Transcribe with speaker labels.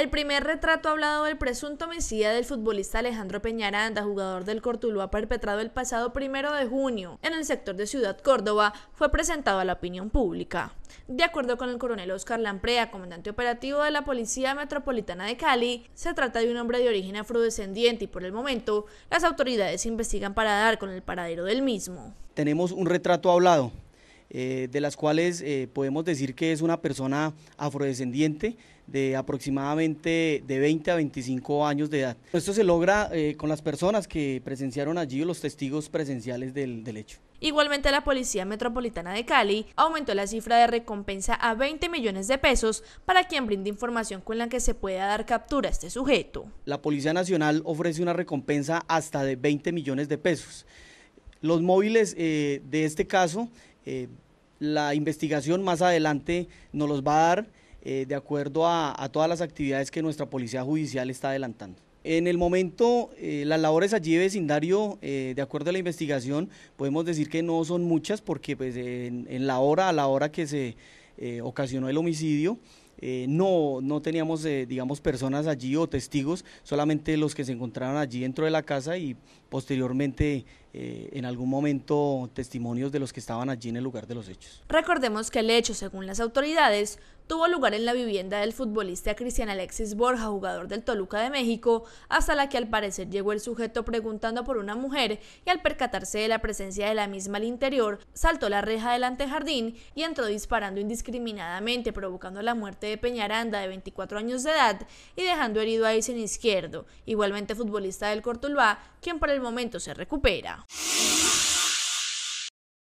Speaker 1: El primer retrato hablado del presunto homicida del futbolista Alejandro Peñaranda, jugador del Cortuluá perpetrado el pasado primero de junio en el sector de Ciudad Córdoba, fue presentado a la opinión pública. De acuerdo con el coronel Oscar Lamprea, comandante operativo de la Policía Metropolitana de Cali, se trata de un hombre de origen afrodescendiente y por el momento las autoridades investigan para dar con el paradero del mismo.
Speaker 2: Tenemos un retrato hablado eh, de las cuales eh, podemos decir que es una persona afrodescendiente de aproximadamente de 20 a 25 años de edad. Esto se logra eh, con las personas que presenciaron allí los testigos presenciales del, hecho.
Speaker 1: Igualmente, la Policía Metropolitana de Cali aumentó la cifra de recompensa a 20 millones de pesos para quien brinde información con la que se pueda dar captura a este sujeto.
Speaker 2: La Policía Nacional ofrece una recompensa hasta de 20 millones de pesos. Los móviles de este caso la investigación más adelante nos los va a dar eh, de acuerdo a, todas las actividades que nuestra Policía Judicial está adelantando. En el momento, eh, las labores allí de vecindario, eh, de acuerdo a la investigación, podemos decir que no son muchas porque pues, en, la hora, a la hora que se ocasionó el homicidio, no, no teníamos, digamos, personas allí o testigos, solamente los que se encontraron allí dentro de la casa y posteriormente eh, en algún momento testimonios de los que estaban allí en el lugar de los hechos.
Speaker 1: Recordemos que el hecho, según las autoridades, tuvo lugar en la vivienda del futbolista Cristian Alexis Borja, jugador del Toluca de México, hasta la que al parecer llegó el sujeto preguntando por una mujer y al percatarse de la presencia de la misma al interior, saltó la reja del antejardín y entró disparando indiscriminadamente, provocando la muerte de Peñaranda, de 24 años de edad, y dejando herido a Isen Izquierdo, igualmente futbolista del Cortuluá, quien por el momento se recupera. Tchau.